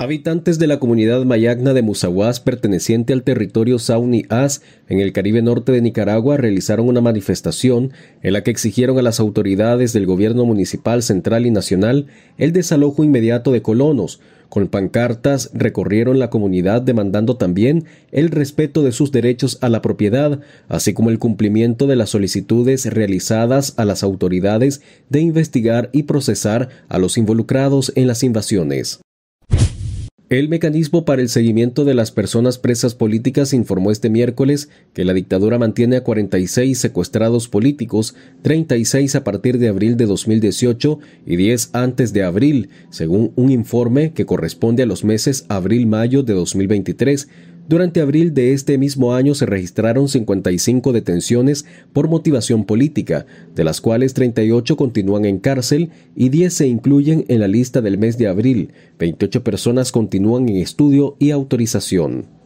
Habitantes de la comunidad mayagna de Musaguas, perteneciente al territorio Sauni As, en el Caribe Norte de Nicaragua, realizaron una manifestación en la que exigieron a las autoridades del gobierno municipal, central y nacional el desalojo inmediato de colonos. Con pancartas recorrieron la comunidad demandando también el respeto de sus derechos a la propiedad, así como el cumplimiento de las solicitudes realizadas a las autoridades de investigar y procesar a los involucrados en las invasiones. El mecanismo para el seguimiento de las personas presas políticas informó este miércoles que la dictadura mantiene a 46 secuestrados políticos, 36 a partir de abril de 2018 y 10 antes de abril, según un informe que corresponde a los meses abril-mayo de 2023, durante abril de este mismo año se registraron 55 detenciones por motivación política, de las cuales 38 continúan en cárcel y 10 se incluyen en la lista del mes de abril. 28 personas continúan en estudio y autorización.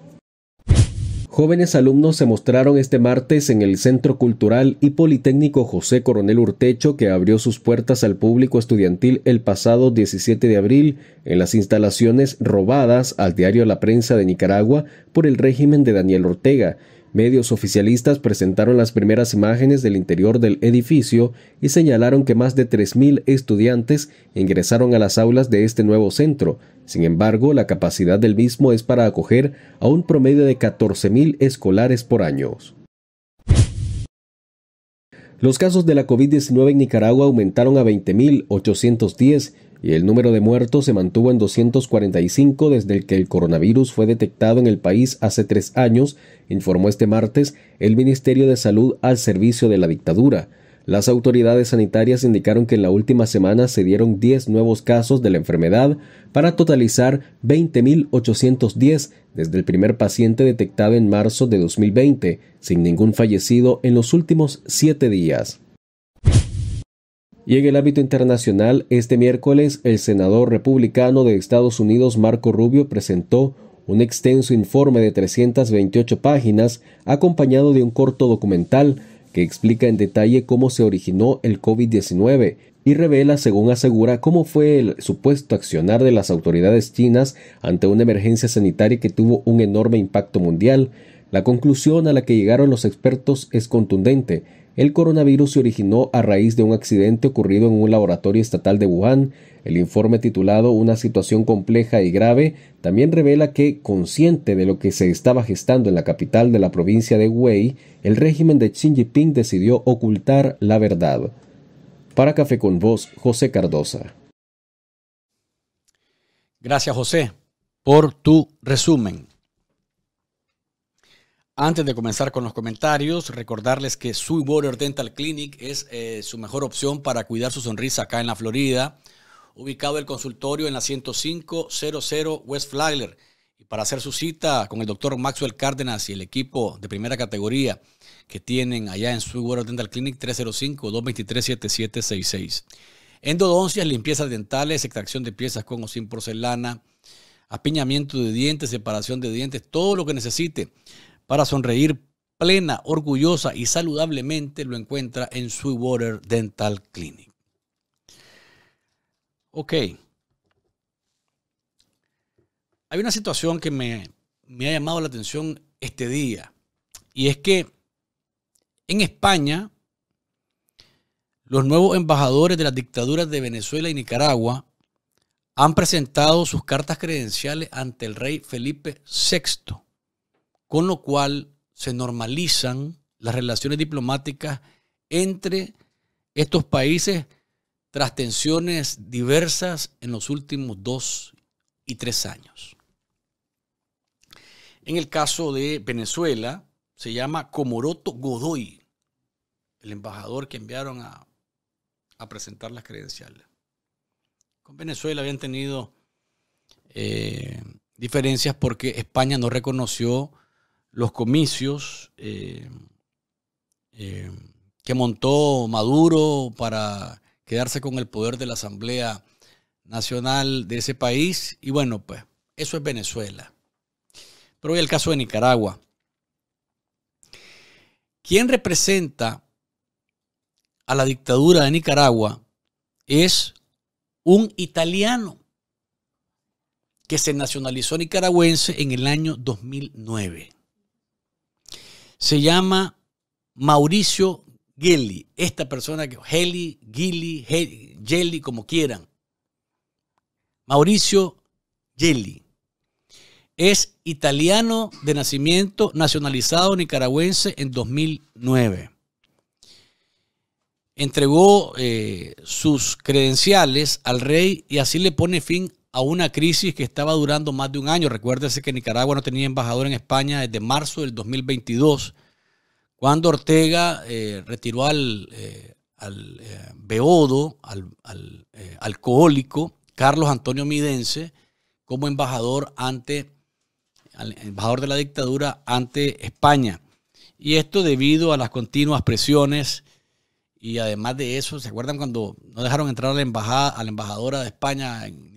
Jóvenes alumnos se mostraron este martes en el Centro Cultural y Politécnico José Coronel Urtecho, que abrió sus puertas al público estudiantil el pasado 17 de abril en las instalaciones robadas al diario La Prensa de Nicaragua por el régimen de Daniel Ortega, Medios oficialistas presentaron las primeras imágenes del interior del edificio y señalaron que más de 3.000 estudiantes ingresaron a las aulas de este nuevo centro. Sin embargo, la capacidad del mismo es para acoger a un promedio de 14.000 escolares por año. Los casos de la COVID-19 en Nicaragua aumentaron a 20.810 y el número de muertos se mantuvo en 245 desde el que el coronavirus fue detectado en el país hace tres años, informó este martes el Ministerio de Salud al servicio de la dictadura. Las autoridades sanitarias indicaron que en la última semana se dieron 10 nuevos casos de la enfermedad para totalizar 20.810 desde el primer paciente detectado en marzo de 2020, sin ningún fallecido en los últimos siete días. Y en el ámbito internacional, este miércoles el senador republicano de Estados Unidos Marco Rubio presentó un extenso informe de 328 páginas acompañado de un corto documental que explica en detalle cómo se originó el COVID-19 y revela, según asegura, cómo fue el supuesto accionar de las autoridades chinas ante una emergencia sanitaria que tuvo un enorme impacto mundial. La conclusión a la que llegaron los expertos es contundente el coronavirus se originó a raíz de un accidente ocurrido en un laboratorio estatal de Wuhan. El informe titulado Una situación compleja y grave también revela que, consciente de lo que se estaba gestando en la capital de la provincia de Hubei, el régimen de Xi Jinping decidió ocultar la verdad. Para Café con Voz, José Cardosa. Gracias, José, por tu resumen. Antes de comenzar con los comentarios, recordarles que Sweetwater Dental Clinic es eh, su mejor opción para cuidar su sonrisa acá en la Florida. Ubicado el consultorio en la 10500 West Flagler. Y para hacer su cita con el doctor Maxwell Cárdenas y el equipo de primera categoría que tienen allá en Sweetwater Dental Clinic, 305-223-7766. Endodoncias, limpiezas dentales, extracción de piezas con o sin porcelana, apiñamiento de dientes, separación de dientes, todo lo que necesite para sonreír plena, orgullosa y saludablemente lo encuentra en Sweetwater Dental Clinic. Ok. Hay una situación que me, me ha llamado la atención este día y es que en España los nuevos embajadores de las dictaduras de Venezuela y Nicaragua han presentado sus cartas credenciales ante el rey Felipe VI con lo cual se normalizan las relaciones diplomáticas entre estos países tras tensiones diversas en los últimos dos y tres años. En el caso de Venezuela, se llama Comoroto Godoy, el embajador que enviaron a, presentar las credenciales. Con Venezuela habían tenido eh, diferencias porque España no reconoció los comicios eh, eh, que montó Maduro para quedarse con el poder de la Asamblea Nacional de ese país. Y bueno, pues eso es Venezuela. Pero hoy el caso de Nicaragua. Quien representa a la dictadura de Nicaragua es un italiano que se nacionalizó nicaragüense en el año 2009 se llama Mauricio Gelli. Esta persona que. Heli, Ghelli, como quieran. Mauricio Gelli. Es italiano de nacimiento, nacionalizado nicaragüense en 2009. Entregó eh, sus credenciales al rey y así le pone fin a una crisis que estaba durando más de un año. Recuérdese que Nicaragua no tenía embajador en España desde marzo del 2022, cuando Ortega eh, retiró al, eh, al eh, beodo, al, alcohólico Carlos Antonio Midense, como embajador ante embajador de la dictadura ante España. Y esto debido a las continuas presiones y además de eso, ¿se acuerdan cuando no dejaron entrar a la embajada, a la embajadora de España en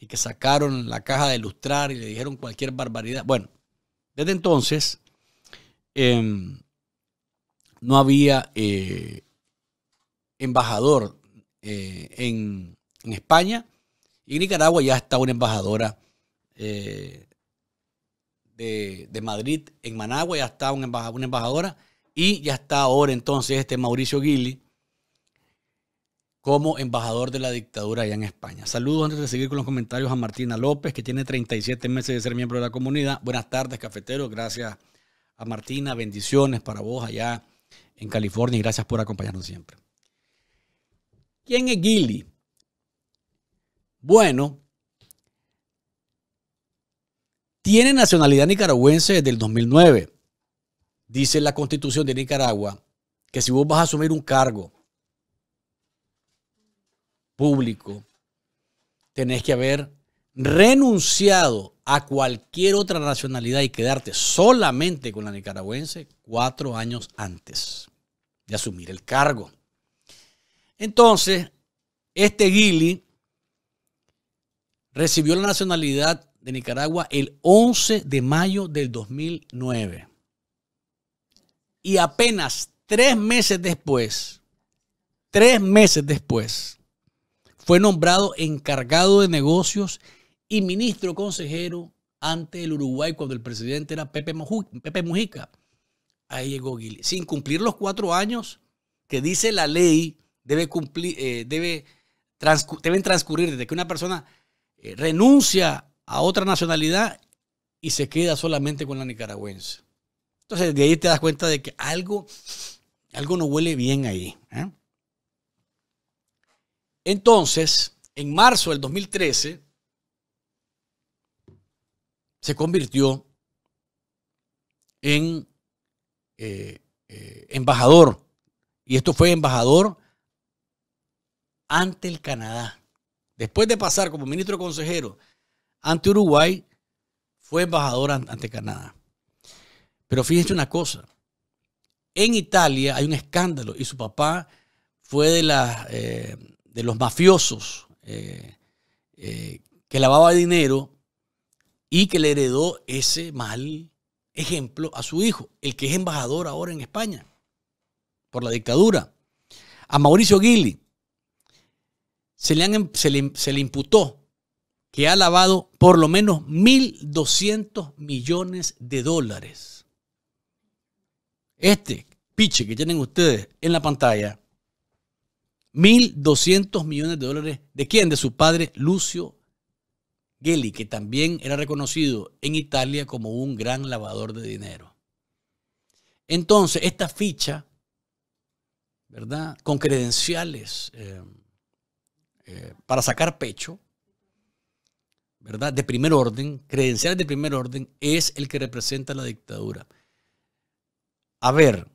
y que sacaron la caja de ilustrar y le dijeron cualquier barbaridad. Bueno, desde entonces em, no había eh, embajador eh, en, España y en Nicaragua ya está una embajadora eh, de, de, Madrid, en Managua ya está una, embajadora y ya está ahora entonces este Mauricio Gili como embajador de la dictadura allá en España. Saludos antes de seguir con los comentarios a Martina López, que tiene 37 meses de ser miembro de la comunidad. Buenas tardes, cafetero. Gracias a Martina. Bendiciones para vos allá en California y gracias por acompañarnos siempre. ¿Quién es Gili? Bueno, tiene nacionalidad nicaragüense desde el 2009. Dice la constitución de Nicaragua que si vos vas a asumir un cargo público, tenés que haber renunciado a cualquier otra nacionalidad y quedarte solamente con la nicaragüense cuatro años antes de asumir el cargo. Entonces, este Gili recibió la nacionalidad de Nicaragua el 11 de mayo del 2009. Y apenas tres meses después, tres meses después, fue nombrado encargado de negocios y ministro consejero ante el Uruguay cuando el presidente era Pepe, Mujica. Ahí llegó Sin cumplir los cuatro años que dice la ley, debe cumplir, eh, debe deben transcurrir desde que una persona eh, renuncia a otra nacionalidad y se queda solamente con la nicaragüense. Entonces, de ahí te das cuenta de que algo, algo no huele bien ahí. ¿eh? Entonces, en marzo del 2013, se convirtió en eh, eh, embajador. Y esto fue embajador ante el Canadá. Después de pasar como ministro consejero ante Uruguay, fue embajador ante Canadá. Pero fíjense una cosa. En Italia hay un escándalo y su papá fue de la... Eh, de los mafiosos eh, eh, que lavaba dinero y que le heredó ese mal ejemplo a su hijo, el que es embajador ahora en España por la dictadura. A Mauricio Gili se le, em, se le, se le imputó que ha lavado por lo menos 1.200 millones de dólares. Este piche que tienen ustedes en la pantalla 1.200 millones de dólares. ¿De quién? De su padre Lucio Gelli, que también era reconocido en Italia como un gran lavador de dinero. Entonces, esta ficha, ¿verdad? Con credenciales eh, eh, para sacar pecho, ¿verdad? De primer orden, credenciales de primer orden, es el que representa la dictadura. A ver,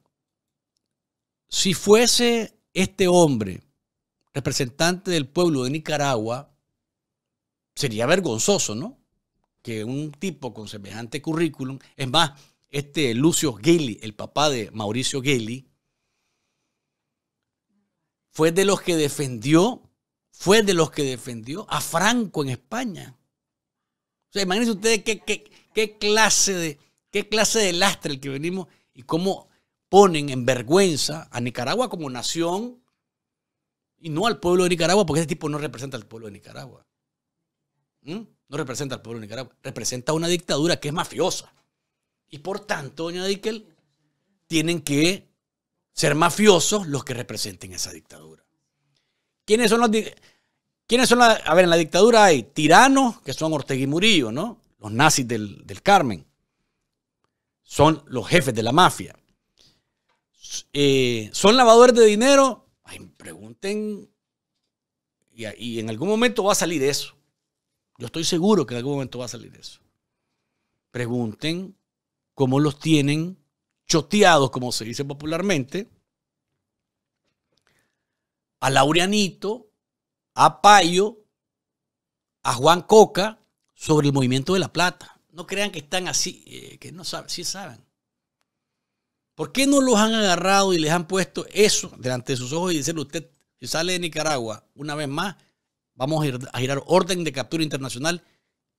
si fuese este hombre representante del pueblo de Nicaragua, sería vergonzoso, ¿no? Que un tipo con semejante currículum, es más, este Lucio Geli, el papá de Mauricio Geli, fue de los que defendió, fue de los que defendió a Franco en España. O sea, imagínense ustedes qué clase, de, qué clase de lastre el que venimos y cómo ponen en vergüenza a Nicaragua como nación y no al pueblo de Nicaragua, porque ese tipo no representa al pueblo de Nicaragua. ¿Mm? No representa al pueblo de Nicaragua. Representa una dictadura que es mafiosa. Y por tanto, doña Dickel, tienen que ser mafiosos los que representen esa dictadura. ¿Quiénes son los... ¿Quiénes son A ver, en la dictadura hay tiranos, que son Ortega y Murillo, ¿no? Los nazis del, Carmen. Son los jefes de la mafia. Eh, son lavadores de dinero pregunten. Y, en algún momento va a salir eso. Yo estoy seguro que en algún momento va a salir eso. Pregunten cómo los tienen choteados, como se dice popularmente, a Laureanito, a Payo, a Juan Coca sobre el movimiento de la plata. No crean que están así, eh, que no saben, sí saben. ¿Por qué no los han agarrado y les han puesto eso delante de sus ojos y decirle usted, si sale de Nicaragua una vez más, vamos a, girar orden de captura internacional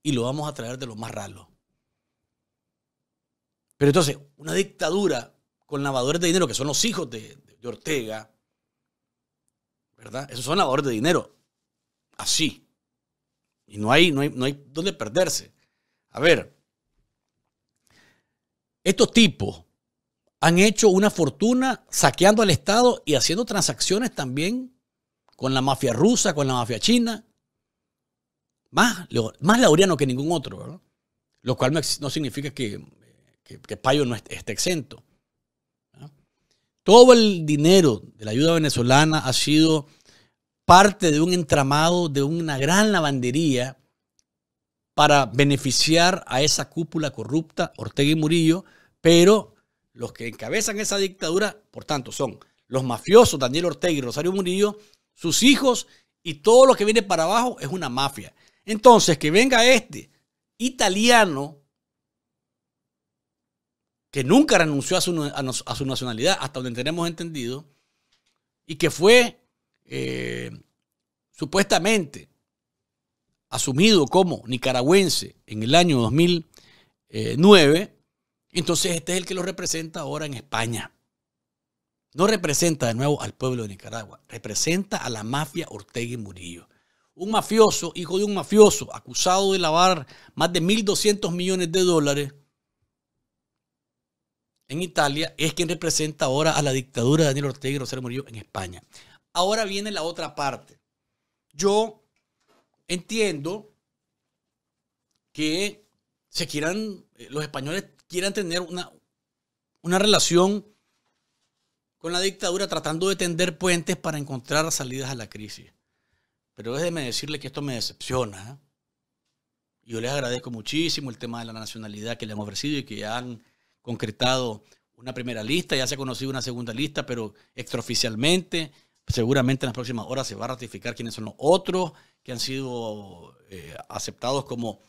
y lo vamos a traer de lo más raro? Pero entonces, una dictadura con lavadores de dinero, que son los hijos de, Ortega, ¿verdad? Esos son lavadores de dinero. Así. Y no hay, no hay, no hay dónde perderse. A ver, estos tipos han hecho una fortuna saqueando al Estado y haciendo transacciones también con la mafia rusa, con la mafia china. Más, más laureano que ningún otro, ¿verdad? Lo cual no significa que, Payo no esté exento. Todo el dinero de la ayuda venezolana ha sido parte de un entramado, de una gran lavandería para beneficiar a esa cúpula corrupta, Ortega y Murillo, pero los que encabezan esa dictadura, por tanto, son los mafiosos Daniel Ortega y Rosario Murillo, sus hijos y todo lo que viene para abajo es una mafia. Entonces, que venga este italiano que nunca renunció a su, nacionalidad, hasta donde tenemos entendido, y que fue eh, supuestamente asumido como nicaragüense en el año 2009, entonces este es el que lo representa ahora en España. No representa de nuevo al pueblo de Nicaragua, representa a la mafia Ortega y Murillo. Un mafioso, hijo de un mafioso, acusado de lavar más de 1.200 millones de dólares en Italia, es quien representa ahora a la dictadura de Daniel Ortega y Rosario Murillo en España. Ahora viene la otra parte. Yo entiendo que se quieran, eh, los españoles quieran tener una, relación con la dictadura tratando de tender puentes para encontrar salidas a la crisis. Pero déjenme decirle que esto me decepciona. ¿eh? Yo les agradezco muchísimo el tema de la nacionalidad que le han ofrecido y que ya han concretado una primera lista, ya se ha conocido una segunda lista, pero extraoficialmente, seguramente en las próximas horas se va a ratificar quiénes son los otros que han sido eh, aceptados como,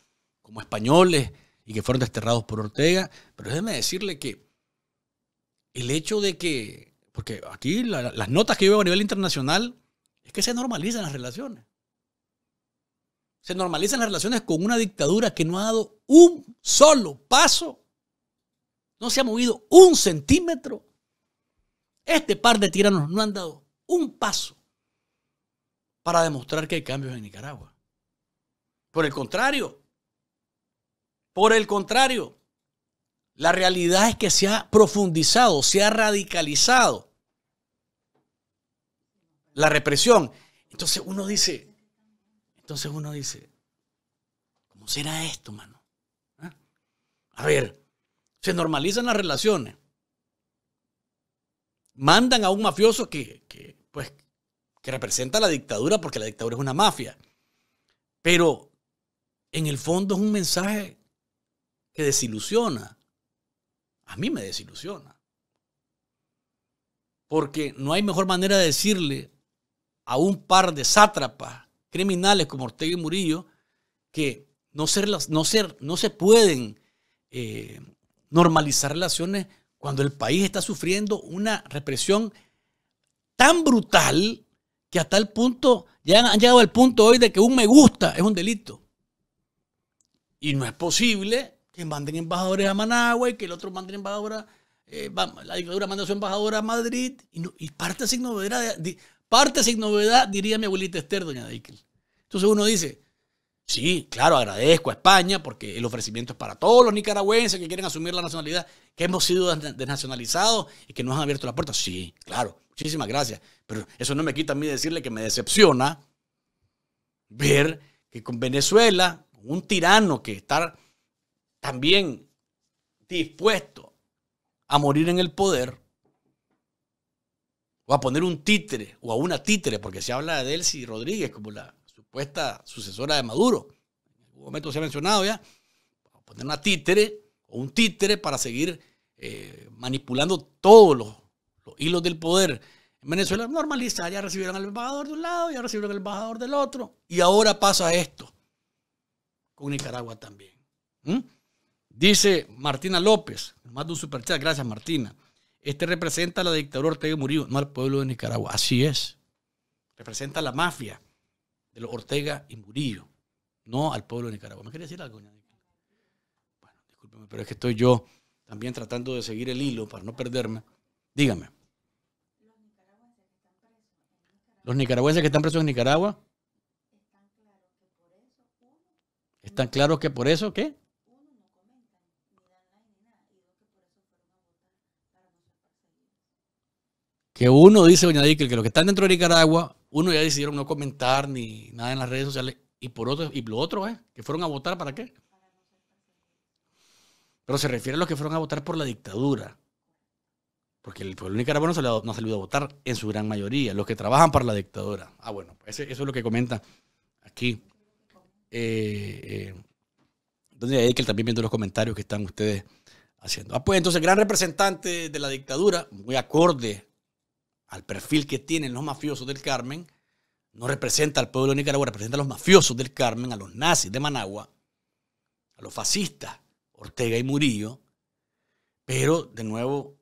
como españoles y que fueron desterrados por Ortega. Pero déjeme decirle que el hecho de que, porque aquí las notas que yo veo a nivel internacional es que se normalizan las relaciones. Se normalizan las relaciones con una dictadura que no ha dado un solo paso, no se ha movido un centímetro. Este par de tiranos no han dado un paso para demostrar que hay cambios en Nicaragua. Por el contrario, por el contrario, la realidad es que se ha profundizado, se ha radicalizado la represión. Entonces uno dice, entonces uno dice, ¿cómo será esto, mano? ¿Ah? A ver, se normalizan las relaciones. Mandan a un mafioso que, que, pues, que representa la dictadura porque la dictadura es una mafia. Pero en el fondo es un mensaje que desilusiona. A mí me desilusiona. Porque no hay mejor manera de decirle a un par de sátrapas criminales como Ortega y Murillo que no, ser no, ser, no se pueden eh, normalizar relaciones cuando el país está sufriendo una represión tan brutal que hasta el punto, ya han llegado al punto hoy de que un me gusta es un delito. Y no es posible que manden embajadores a Managua y que el otro mande embajadora, eh, la dictadura manda su embajador a Madrid y, y parte sin novedad, parte sin novedad, diría mi abuelita Esther, doña Deikel. Entonces uno dice, sí, claro, agradezco a España porque el ofrecimiento es para todos los nicaragüenses que quieren asumir la nacionalidad, que hemos sido desnacionalizados y que nos han abierto la puerta. Sí, claro, muchísimas gracias. Pero eso no me quita a mí decirle que me decepciona ver que con Venezuela, un tirano que está también dispuesto a morir en el poder, o a poner un títere, o a una títere, porque se habla de Delcy Rodríguez como la supuesta sucesora de Maduro, en algún momento se ha mencionado ya, a poner una títere o un títere para seguir eh, manipulando todos los, hilos del poder. En Venezuela normaliza, ya recibieron al embajador de un lado, ya recibieron al embajador del otro, y ahora pasa esto con Nicaragua también. ¿Mm? Dice Martina López, más de un superchat, gracias Martina. Este representa a la dictadura Ortega y Murillo, no al pueblo de Nicaragua. Así es. Representa a la mafia de los Ortega y Murillo, no al pueblo de Nicaragua. ¿Me quería decir algo, Bueno, discúlpeme, pero es que estoy yo también tratando de seguir el hilo para no perderme. Dígame. Los nicaragüenses que están presos en Nicaragua. Están claros que por eso, ¿qué? que uno dice, doña Dickel, que los que están dentro de Nicaragua, uno ya decidieron no comentar ni nada en las redes sociales. Y por otro, y lo otro eh, que fueron a votar para qué. Pero se refiere a los que fueron a votar por la dictadura. Porque el pueblo nicaragüense no, salió, no a votar en su gran mayoría, los que trabajan para la dictadura. Ah, bueno, pues eso es lo que comenta aquí. Eh, eh, doña también viendo los comentarios que están ustedes haciendo. Ah, pues entonces, gran representante de la dictadura, muy acorde al perfil que tienen los mafiosos del Carmen, no representa al pueblo de Nicaragua, representa a los mafiosos del Carmen, a los nazis de Managua, a los fascistas, Ortega y Murillo. Pero, de nuevo,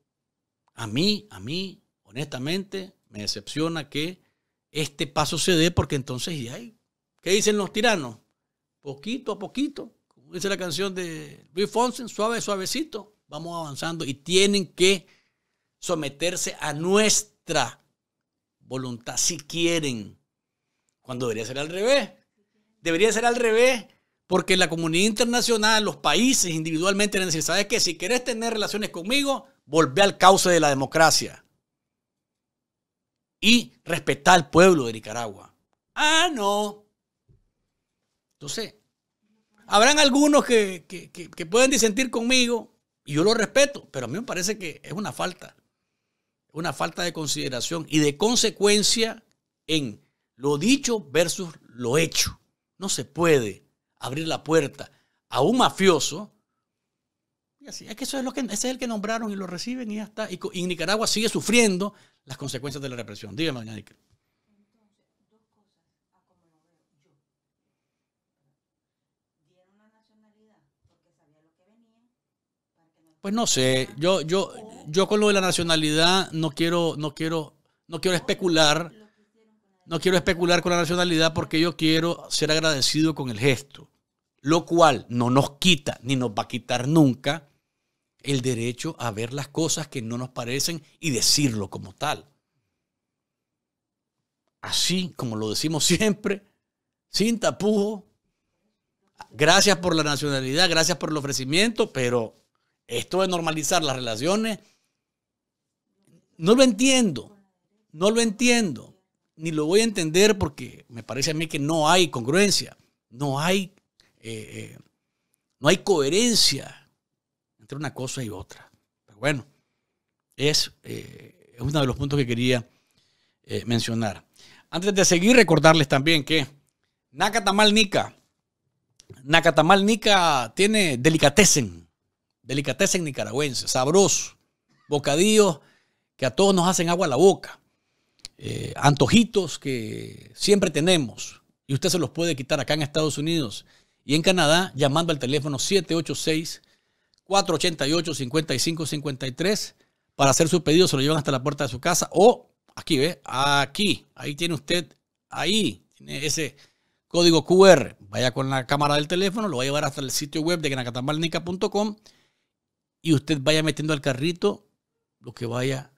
a mí, a mí, honestamente, me decepciona que este paso se dé porque entonces, ya hay, ¿Qué dicen los tiranos? Poquito a poquito, como dice la canción de Luis Fonsen, suave, suavecito, vamos avanzando y tienen que someterse a nuestra voluntad si quieren, cuando debería ser al revés. Debería ser al revés, porque la comunidad internacional, los países individualmente necesitan. que ¿sabes Si quieres tener relaciones conmigo, volvé al cauce de la democracia. Y respetar al pueblo de Nicaragua. Ah, no. Entonces, habrán algunos que, que, que pueden disentir conmigo y yo lo respeto, pero a mí me parece que es una falta una falta de consideración y de consecuencia en lo dicho versus lo hecho. No se puede abrir la puerta a un mafioso. Y así, es que eso es lo que ese es el que nombraron y lo reciben y ya está. Y, Nicaragua sigue sufriendo las consecuencias de la represión. Dígame, doña Pues no sé, yo, yo, yo con lo de la nacionalidad no quiero, no quiero, no quiero especular, no quiero especular con la nacionalidad porque yo quiero ser agradecido con el gesto, lo cual no nos quita ni nos va a quitar nunca el derecho a ver las cosas que no nos parecen y decirlo como tal. Así como lo decimos siempre, sin tapujo. Gracias por la nacionalidad, gracias por el ofrecimiento, pero esto de normalizar las relaciones, no lo entiendo, no lo entiendo, ni lo voy a entender porque me parece a mí que no hay congruencia, no hay, eh, eh, no hay coherencia entre una cosa y otra. Pero bueno, es, eh, es uno de los puntos que quería mencionar. Antes de seguir, recordarles también que Nakatamal Nika, Nacatamal Nica tiene delicatessen Delicatessen nicaragüense, sabroso. Bocadillos que a todos nos hacen agua a la boca. Eh, antojitos que siempre tenemos. Y usted se los puede quitar acá en Estados Unidos y en Canadá llamando al teléfono 786-488-5553. Para hacer su pedido se lo llevan hasta la puerta de su casa o aquí, ¿ve? Aquí, ahí tiene usted, ahí, ese código QR. Vaya con la cámara del teléfono, lo va a llevar hasta el sitio web de granacatamalnica.com y usted vaya metiendo al carrito lo que vaya,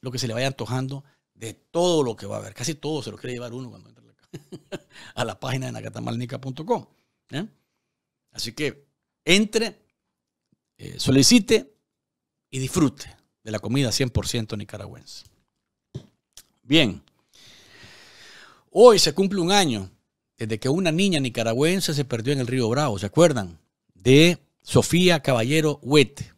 lo que se le vaya antojando de todo lo que va a haber. Casi todo se lo quiere llevar uno cuando a la página de nacatamalnica.com. Así que entre, eh, solicite y disfrute de la comida 100% nicaragüense. Bien, hoy se cumple un año desde que una niña nicaragüense se perdió en el río Bravo, ¿se acuerdan? De Sofía Caballero Huete.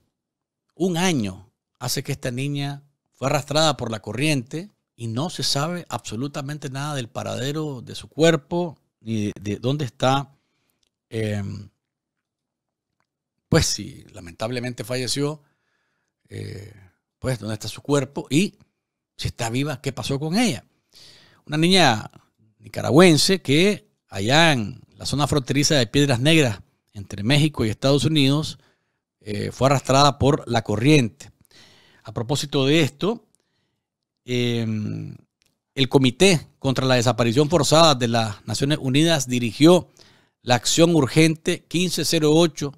Un año hace que esta niña fue arrastrada por la corriente y no se sabe absolutamente nada del paradero de su cuerpo ni de, dónde está. Em, pues si lamentablemente falleció, eh, pues dónde está su cuerpo y si está viva, qué pasó con ella. Una niña nicaragüense que allá en la zona fronteriza de Piedras Negras entre México y Estados Unidos eh, fue arrastrada por la corriente. A propósito de esto, em, el Comité contra la Desaparición Forzada de las Naciones Unidas dirigió la acción urgente 1508-22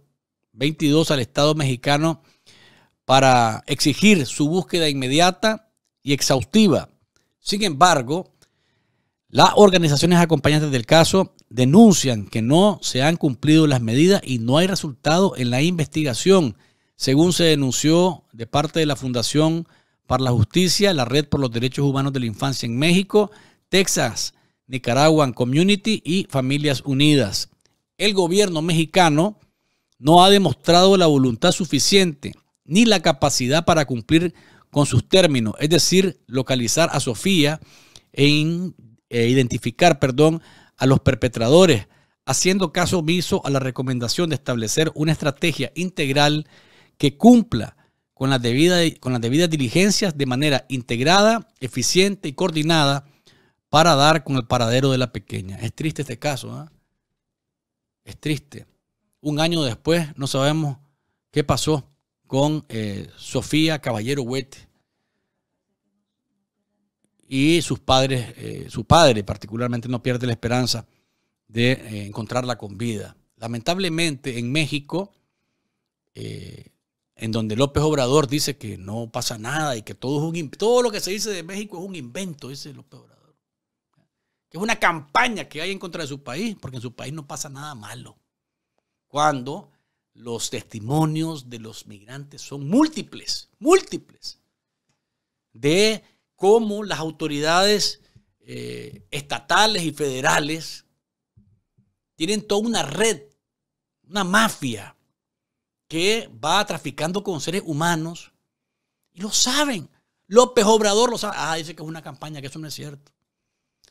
al Estado mexicano para exigir su búsqueda inmediata y exhaustiva. Sin embargo, las organizaciones acompañantes del caso denuncian que no se han cumplido las medidas y no hay resultado en la investigación, según se denunció de parte de la Fundación para la Justicia, la Red por los Derechos Humanos de la Infancia en México, Texas, Nicaraguan Community y Familias Unidas. El gobierno mexicano no ha demostrado la voluntad suficiente ni la capacidad para cumplir con sus términos, es decir, localizar a Sofía en eh, identificar, perdón, a los perpetradores, haciendo caso omiso a la recomendación de establecer una estrategia integral que cumpla con las, debidas, con las debidas diligencias de manera integrada, eficiente y coordinada para dar con el paradero de la pequeña. Es triste este caso, ¿ah? es triste. Un año después no sabemos qué pasó con eh, Sofía Caballero Huete y sus padres, eh, su padre particularmente no pierde la esperanza de eh, encontrarla con vida. Lamentablemente en México, eh, en donde López Obrador dice que no pasa nada y que todo, es un, todo lo que se dice de México es un invento, dice López Obrador. Que es una campaña que hay en contra de su país, porque en su país no pasa nada malo. Cuando los testimonios de los migrantes son múltiples, múltiples, de cómo las autoridades eh, estatales y federales tienen toda una red, una mafia que va traficando con seres humanos y lo saben. López Obrador lo sabe. Ah, dice que es una campaña, que eso no es cierto.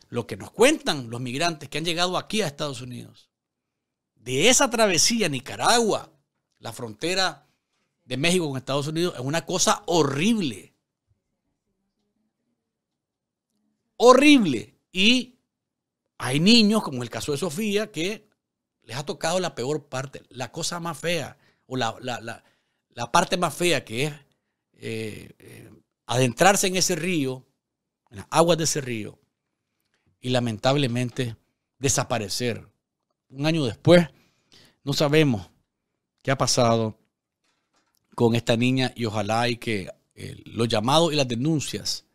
Lo que nos cuentan los migrantes que han llegado aquí a Estados Unidos, de esa travesía Nicaragua, la frontera de México con Estados Unidos, es una cosa horrible. horrible. Y hay niños, como el caso de Sofía, que les ha tocado la peor parte, la cosa más fea, o la, parte más fea que es eh, eh, adentrarse en ese río, en las aguas de ese río, y lamentablemente desaparecer. Un año después, no sabemos qué ha pasado con esta niña y ojalá y que eh, los llamados y las denuncias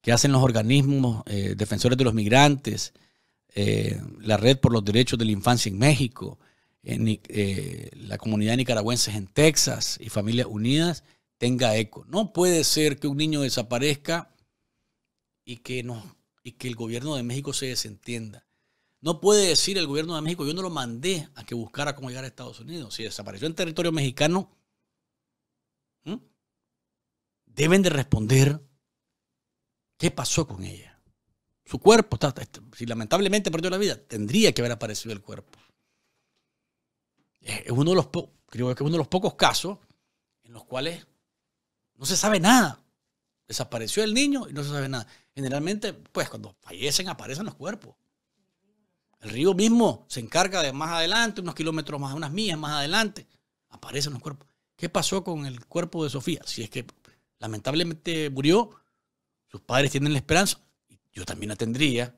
que hacen los organismos eh, defensores de los migrantes, eh, la Red por los Derechos de la Infancia en México, eh, la comunidad nicaragüense en Texas y Familias Unidas, tenga eco. No puede ser que un niño desaparezca y que, no, y que el gobierno de México se desentienda. No puede decir el gobierno de México, yo no lo mandé a que buscara cómo llegar a Estados Unidos. Si desapareció en territorio mexicano, deben de responder ¿Qué pasó con ella? Su cuerpo este, si lamentablemente perdió la vida, tendría que haber aparecido el cuerpo. Es uno de los, creo que es uno de los pocos casos en los cuales no se sabe nada. Desapareció el niño y no se sabe nada. Generalmente, pues cuando fallecen aparecen los cuerpos. El río mismo se encarga de más adelante, unos kilómetros más, unas millas más adelante, aparecen los cuerpos. ¿Qué pasó con el cuerpo de Sofía? Si es que lamentablemente murió sus padres tienen la esperanza, yo también la tendría.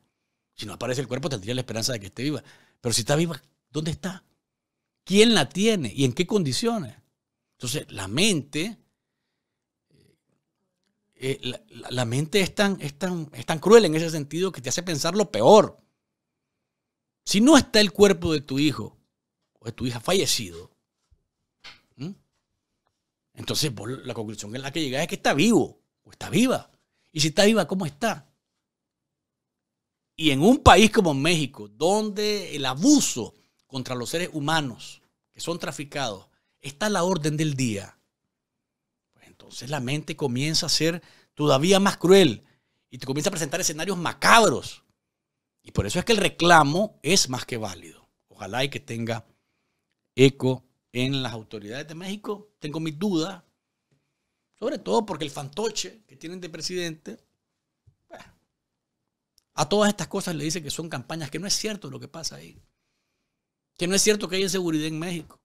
Si no aparece el cuerpo, tendría la esperanza de que esté viva. Pero si está viva, ¿dónde está? ¿Quién la tiene y en qué condiciones? Entonces, la mente, eh, eh, la, mente es tan, es, tan, es tan cruel en ese sentido que te hace pensar lo peor. Si no está el cuerpo de tu hijo o de tu hija fallecido, entonces la conclusión en la que llegas es que está vivo o está viva. Y si está viva, ¿cómo está? Y en un país como México, donde el abuso contra los seres humanos que son traficados está a la orden del día, pues entonces la mente comienza a ser todavía más cruel y te comienza a presentar escenarios macabros. Y por eso es que el reclamo es más que válido. Ojalá y que tenga eco en las autoridades de México. Tengo mis dudas, sobre todo porque el fantoche que tienen de presidente, a todas estas cosas le dice que son campañas, que no es cierto lo que pasa ahí. Que no es cierto que hay inseguridad en México.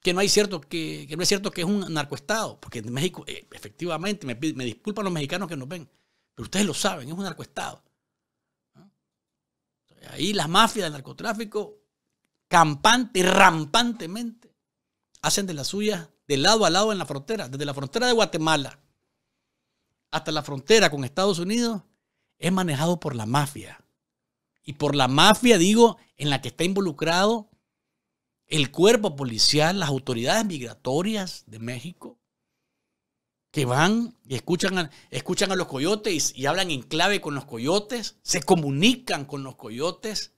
Que no, hay cierto que, no es cierto que es un narcoestado. Porque en México, eh, efectivamente, me, disculpan los mexicanos que nos ven, pero ustedes lo saben, es un narcoestado. Ahí las mafias del narcotráfico campante, rampantemente, hacen de las suyas de lado a lado en la frontera, desde la frontera de Guatemala hasta la frontera con Estados Unidos, es manejado por la mafia. Y por la mafia, digo, en la que está involucrado el cuerpo policial, las autoridades migratorias de México, que van y escuchan a, escuchan a los coyotes y, hablan en clave con los coyotes, se comunican con los coyotes,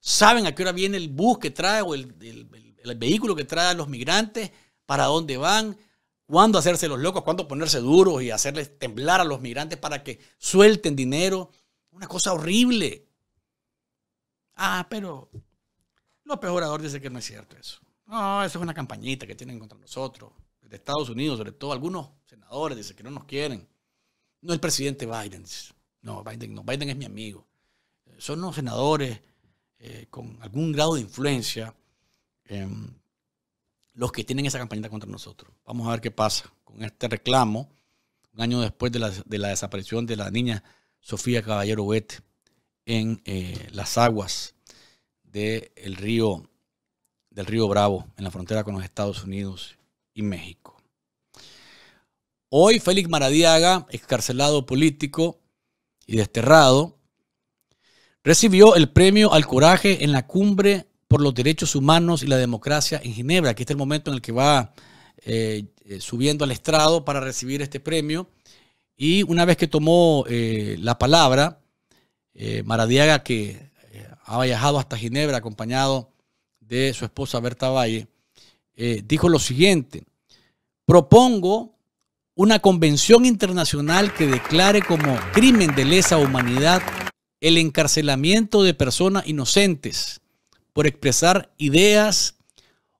saben a qué hora viene el bus que trae o el, el vehículo que trae a los migrantes, para dónde van, cuándo hacerse los locos, cuándo ponerse duros y hacerles temblar a los migrantes para que suelten dinero. Una cosa horrible. Ah, pero López Obrador dice que no es cierto eso. No, eso es una campañita que tienen contra nosotros, de Estados Unidos, sobre todo algunos senadores dicen que no nos quieren. No el presidente Biden, no, Biden no, Biden es mi amigo. Eh, son unos senadores eh, con algún grado de influencia em, los que tienen esa campañita contra nosotros. Vamos a ver qué pasa con este reclamo, un año después de la, desaparición de la niña Sofía Caballero Huete en eh, las aguas río, del río Bravo, en la frontera con los Estados Unidos y México. Hoy Félix Maradiaga, excarcelado político y desterrado, recibió el premio al coraje en la cumbre por los derechos humanos y la democracia en Ginebra, que está el momento en el que va eh, eh, subiendo al estrado para recibir este premio. Y una vez que tomó eh, la palabra, Maradiaga, que ha viajado hasta Ginebra acompañado de su esposa Berta Valle, dijo lo siguiente, propongo una convención internacional que declare como crimen de lesa humanidad el encarcelamiento de personas inocentes por expresar ideas,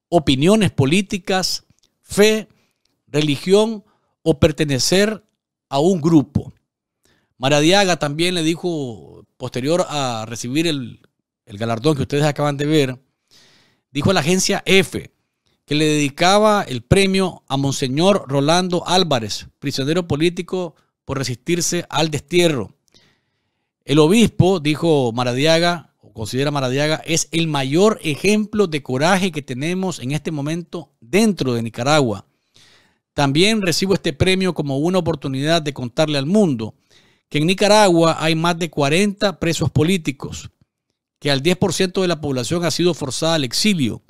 opiniones políticas, fe, religión o pertenecer a un grupo. Maradiaga también le dijo, posterior a recibir el, galardón que ustedes acaban de ver, dijo a la agencia F que le dedicaba el premio a Monseñor Rolando Álvarez, prisionero político por resistirse al destierro. El obispo, dijo Maradiaga, considera Maradiaga, es el mayor ejemplo de coraje que tenemos en este momento dentro de Nicaragua. También recibo este premio como una oportunidad de contarle al mundo que en Nicaragua hay más de 40 presos políticos, que al 10% de la población ha sido forzada al exilio,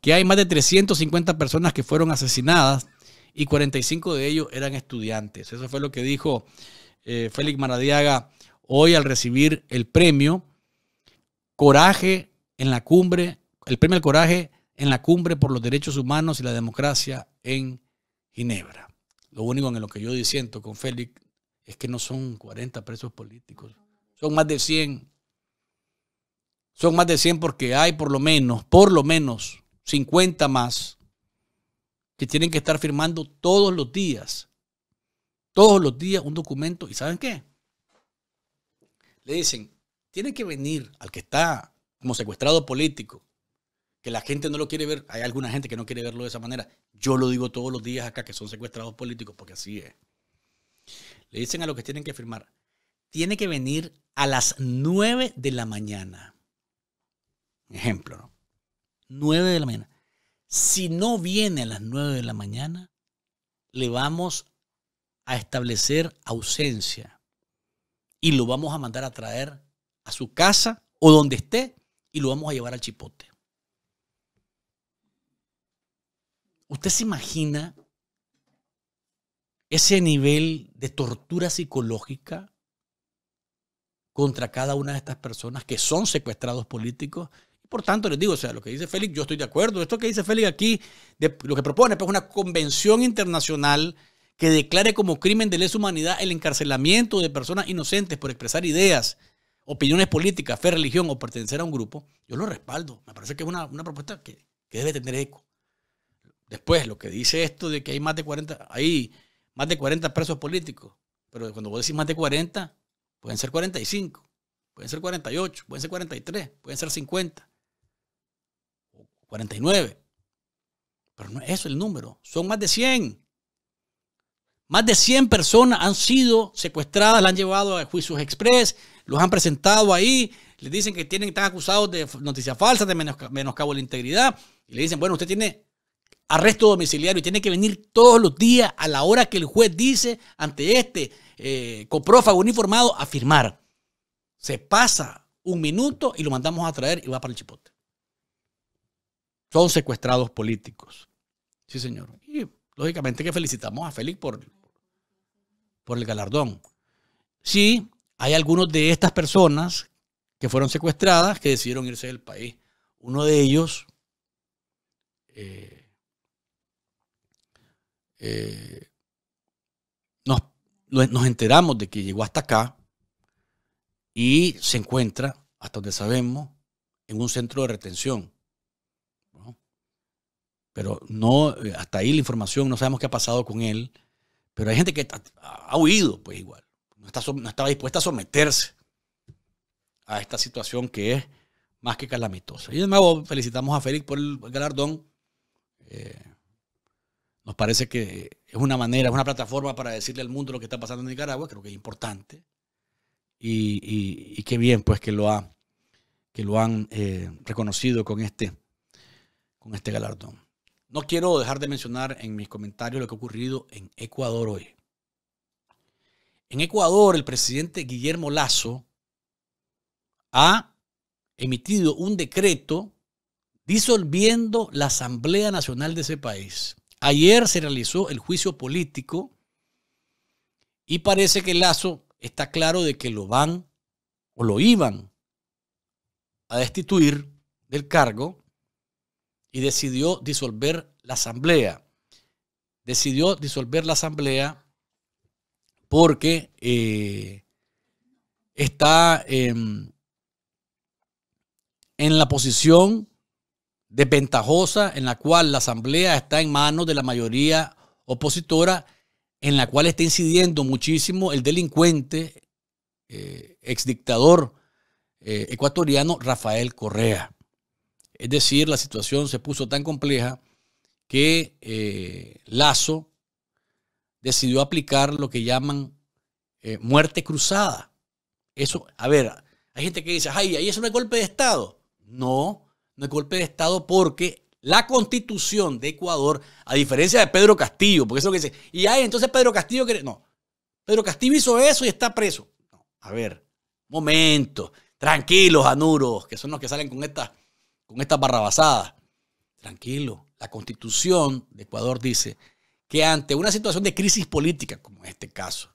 que hay más de 350 personas que fueron asesinadas y 45 de ellos eran estudiantes. Eso fue lo que dijo eh, Félix Maradiaga hoy al recibir el premio coraje en la cumbre, el premio al coraje en la cumbre por los derechos humanos y la democracia en Ginebra. Lo único en lo que yo disiento con Félix es que no son 40 presos políticos, son más de 100. Son más de 100 porque hay por lo menos, por lo menos 50 más que tienen que estar firmando todos los días, todos los días un documento. ¿Y saben qué? Le dicen, tiene que venir al que está como secuestrado político, que la gente no lo quiere ver. Hay alguna gente que no quiere verlo de esa manera. Yo lo digo todos los días acá, que son secuestrados políticos, porque así es. Le dicen a los que tienen que firmar, tiene que venir a las 9 de la mañana. Ejemplo, ¿no? 9 de la mañana. Si no viene a las 9 de la mañana, le vamos a establecer ausencia y lo vamos a mandar a traer a su casa o donde esté y lo vamos a llevar al chipote. ¿Usted se imagina ese nivel de tortura psicológica contra cada una de estas personas que son secuestrados políticos? Por tanto, les digo, o sea, lo que dice Félix, yo estoy de acuerdo. Esto que dice Félix aquí, lo que propone es pues, una convención internacional que declare como crimen de lesa humanidad el encarcelamiento de personas inocentes por expresar ideas, opiniones políticas, fe, religión o pertenecer a un grupo, yo lo respaldo. Me parece que es una, propuesta que, debe tener eco. Después, lo que dice esto de que hay más de 40, hay más de 40 presos políticos, pero cuando vos decís más de 40, pueden ser 45, pueden ser 48, pueden ser 43, pueden ser 50, 49. Pero no es eso el número, son más de 100. Más de 100 personas han sido secuestradas, las han llevado a juicios express, los han presentado ahí, les dicen que tienen, están acusados de noticias falsas, de menoscabo de la integridad, y le dicen, bueno, usted tiene arresto domiciliario y tiene que venir todos los días a la hora que el juez dice ante este eh, coprófago uniformado a firmar. Se pasa un minuto y lo mandamos a traer y va para el chipote. Son secuestrados políticos. Sí, señor. Y lógicamente que felicitamos a Félix por por el galardón. Sí, hay algunos de estas personas que fueron secuestradas que decidieron irse del país. Uno de ellos, eh, eh, nos, enteramos de que llegó hasta acá y se encuentra, hasta donde sabemos, en un centro de retención. Pero no, eh, hasta ahí la información, no sabemos qué ha pasado con él. Pero hay gente que ha huido, pues igual. No, estaba dispuesta a someterse a esta situación que es más que calamitosa. Y de nuevo felicitamos a Félix por el galardón. Eh, nos parece que es una manera, es una plataforma para decirle al mundo lo que está pasando en Nicaragua. Creo que es importante. Y, y, qué bien, pues, que lo, ha, que lo han eh, reconocido con este, con este galardón. No quiero dejar de mencionar en mis comentarios lo que ha ocurrido en Ecuador hoy. En Ecuador, el presidente Guillermo Lazo ha emitido un decreto disolviendo la Asamblea Nacional de ese país. Ayer se realizó el juicio político y parece que Lazo está claro de que lo van o lo iban a destituir del cargo y decidió disolver la asamblea. Decidió disolver la asamblea porque eh, está em, en la posición desventajosa en la cual la asamblea está en manos de la mayoría opositora, en la cual está incidiendo muchísimo el delincuente, eh, ex exdictador eh, ecuatoriano Rafael Correa. Es decir, la situación se puso tan compleja que eh, Lazo decidió aplicar lo que llaman eh, muerte cruzada. Eso, a ver, hay gente que dice, ay, ahí eso no es golpe de Estado. No, no es golpe de Estado porque la constitución de Ecuador, a diferencia de Pedro Castillo, porque eso es lo que dice, y ahí entonces Pedro Castillo quiere, no, Pedro Castillo hizo eso y está preso. a ver, momento, tranquilos, anuros, que son los que salen con estas con estas barrabasadas. Tranquilo, la constitución de Ecuador dice que ante una situación de crisis política, como en este caso,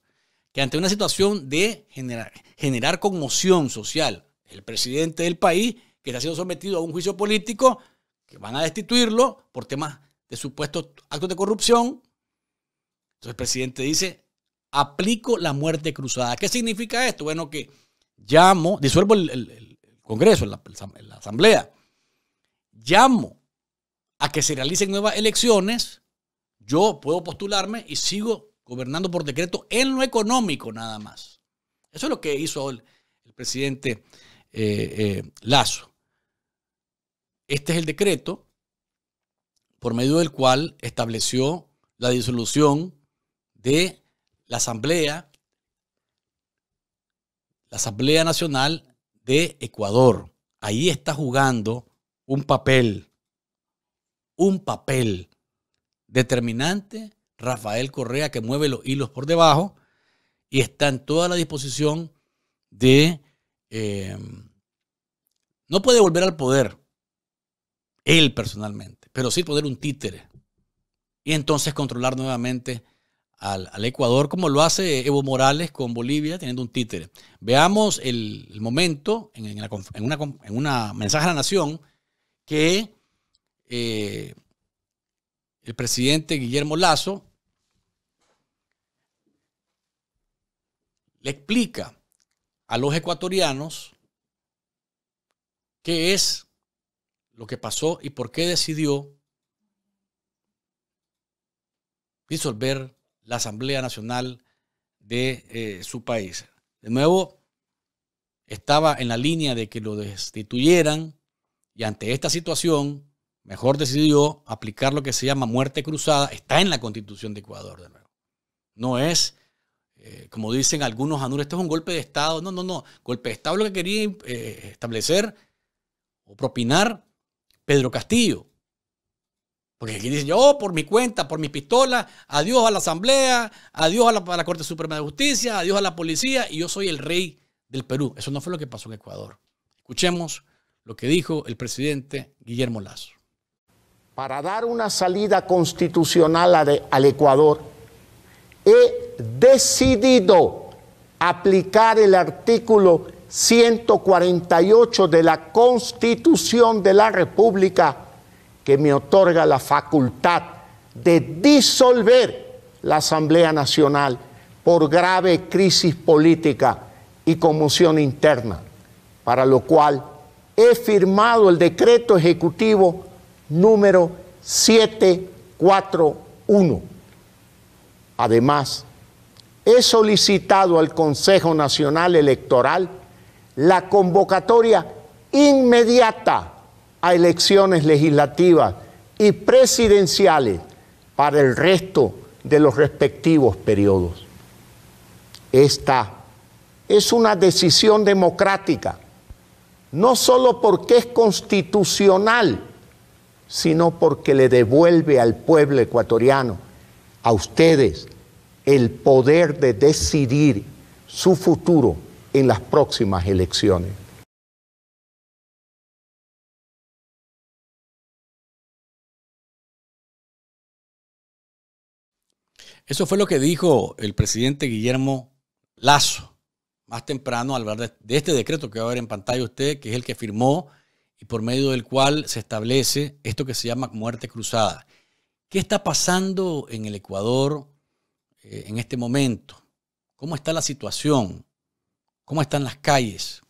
que ante una situación de generar, conmoción social, el presidente del país que está siendo sometido a un juicio político, que van a destituirlo por temas de supuestos actos de corrupción. Entonces el presidente dice, aplico la muerte cruzada. ¿Qué significa esto? Bueno, que llamo, disuelvo el, Congreso, la Asamblea, llamo a que se realicen nuevas elecciones, yo puedo postularme y sigo gobernando por decreto en lo económico nada más. Eso es lo que hizo el, presidente eh, eh, Lazo. Este es el decreto por medio del cual estableció la disolución de la Asamblea, la Asamblea Nacional de Ecuador. Ahí está jugando un papel, un papel determinante, Rafael Correa, que mueve los hilos por debajo y está en toda la disposición de... Eh, no puede volver al poder, él personalmente, pero sí poder un títere y entonces controlar nuevamente al, Ecuador como lo hace Evo Morales con Bolivia teniendo un títere. Veamos el, momento en, una, en una mensaje a la nación que eh, el presidente Guillermo Lazo le explica a los ecuatorianos qué es lo que pasó y por qué decidió disolver la Asamblea Nacional de eh, su país. De nuevo, estaba en la línea de que lo destituyeran, y ante esta situación, mejor decidió aplicar lo que se llama muerte cruzada. Está en la constitución de Ecuador de nuevo. No es, eh, como dicen algunos anur, esto es un golpe de Estado. No, no, no. Golpe de Estado lo que quería eh, establecer o propinar Pedro Castillo. Porque aquí dicen, yo oh, por mi cuenta, por mis pistolas, adiós a la Asamblea, adiós a la, a la Corte Suprema de Justicia, adiós a la policía, y yo soy el rey del Perú. Eso no fue lo que pasó en Ecuador. Escuchemos lo que dijo el presidente Guillermo Lazo. Para dar una salida constitucional al Ecuador, he decidido aplicar el artículo 148 de la Constitución de la República que me otorga la facultad de disolver la Asamblea Nacional por grave crisis política y conmoción interna, para lo cual he firmado el decreto ejecutivo número 741. Además, he solicitado al Consejo Nacional Electoral la convocatoria inmediata a elecciones legislativas y presidenciales para el resto de los respectivos periodos. Esta es una decisión democrática no solo porque es constitucional, sino porque le devuelve al pueblo ecuatoriano, a ustedes, el poder de decidir su futuro en las próximas elecciones. Eso fue lo que dijo el presidente Guillermo Lazo más temprano al hablar de, este decreto que va a ver en pantalla usted, que es el que firmó y por medio del cual se establece esto que se llama muerte cruzada. ¿Qué está pasando en el Ecuador eh, en este momento? ¿Cómo está la situación? ¿Cómo están las calles?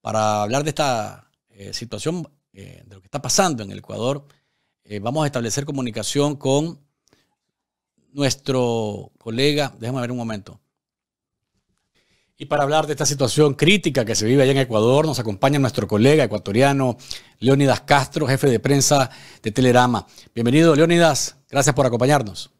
Para hablar de esta eh, situación, eh, de lo que está pasando en el Ecuador, vamos a establecer comunicación con nuestro colega, déjame ver un momento, y para hablar de esta situación crítica que se vive allá en Ecuador, nos acompaña nuestro colega ecuatoriano Leónidas Castro, jefe de prensa de Telerama. Bienvenido, Leónidas. Gracias por acompañarnos.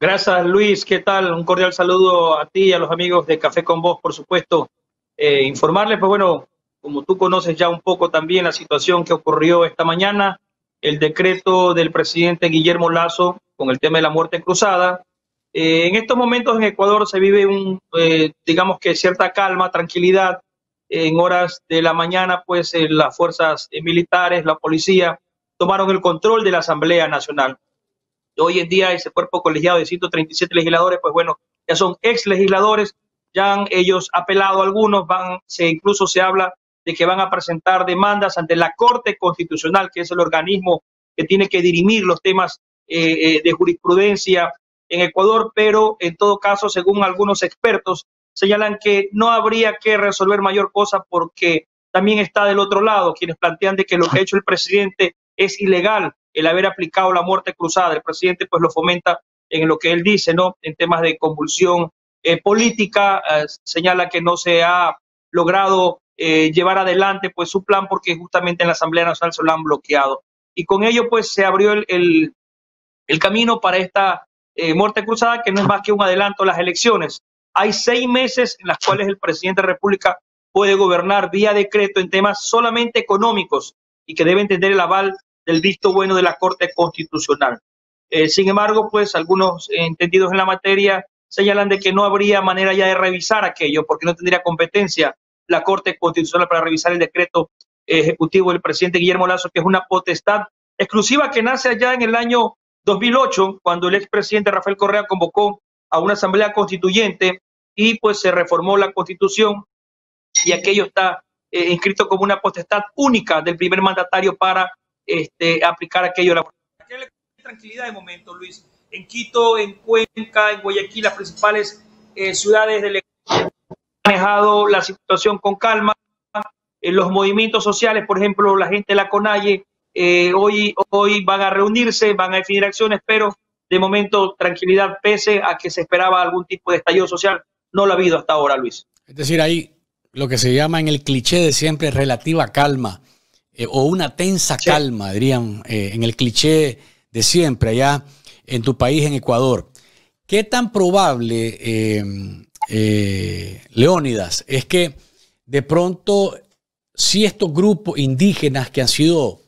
Gracias, Luis. ¿Qué tal? Un cordial saludo a ti y a los amigos de Café con Vos, por supuesto. Eh, informarles, pues bueno, como tú conoces ya un poco también la situación que ocurrió esta mañana, el decreto del presidente Guillermo Lazo con el tema de la muerte cruzada, eh, en estos momentos en Ecuador se vive un, eh, digamos que cierta calma, tranquilidad. En horas de la mañana, pues eh, las fuerzas militares, la policía, tomaron el control de la Asamblea Nacional. Hoy en día ese cuerpo colegiado de 137 legisladores, pues bueno, ya son ex legisladores, ya han ellos apelado algunos, van, se, incluso se habla de que van a presentar demandas ante la Corte Constitucional, que es el organismo que tiene que dirimir los temas de jurisprudencia en Ecuador, pero en todo caso, según algunos expertos, señalan que no habría que resolver mayor cosa porque también está del otro lado quienes plantean de que lo que ha hecho el presidente es ilegal, el haber aplicado la muerte cruzada. El presidente pues lo fomenta en lo que él dice, ¿no? En temas de convulsión eh, política, eh, señala que no se ha logrado eh, llevar adelante pues su plan porque justamente en la Asamblea Nacional se lo han bloqueado. Y con ello pues se abrió el camino para esta Morte eh, muerte cruzada, que no es más que un adelanto a las elecciones. Hay seis meses en las cuales el presidente de la República puede gobernar vía decreto en temas solamente económicos y que deben tener el aval del visto bueno de la Corte Constitucional. Eh, sin embargo, pues algunos entendidos en la materia señalan de que no habría manera ya de revisar aquello porque no tendría competencia la Corte Constitucional para revisar el decreto ejecutivo del presidente Guillermo Lazo, que es una potestad exclusiva que nace allá en el año 2008, cuando el expresidente Rafael Correa convocó a una asamblea constituyente y pues se reformó la constitución y aquello está eh, inscrito como una potestad única del primer mandatario para este, aplicar aquello. La tranquilidad de momento, Luis. En Quito, en Cuenca, en Guayaquil, las principales eh, ciudades del manejado la situación con calma. En los movimientos sociales, por ejemplo, la gente de la CONAIE eh, hoy, hoy van a reunirse, van a definir acciones, pero de momento tranquilidad, pese a que se esperaba algún tipo de estallido social, no lo ha habido hasta ahora, Luis. Es decir, ahí lo que se llama en el cliché de siempre relativa calma eh, o una tensa calma, dirían, eh, en el cliché de siempre allá en tu país, en Ecuador. ¿Qué tan probable, Leónidas, es que de pronto si estos grupos indígenas que han sido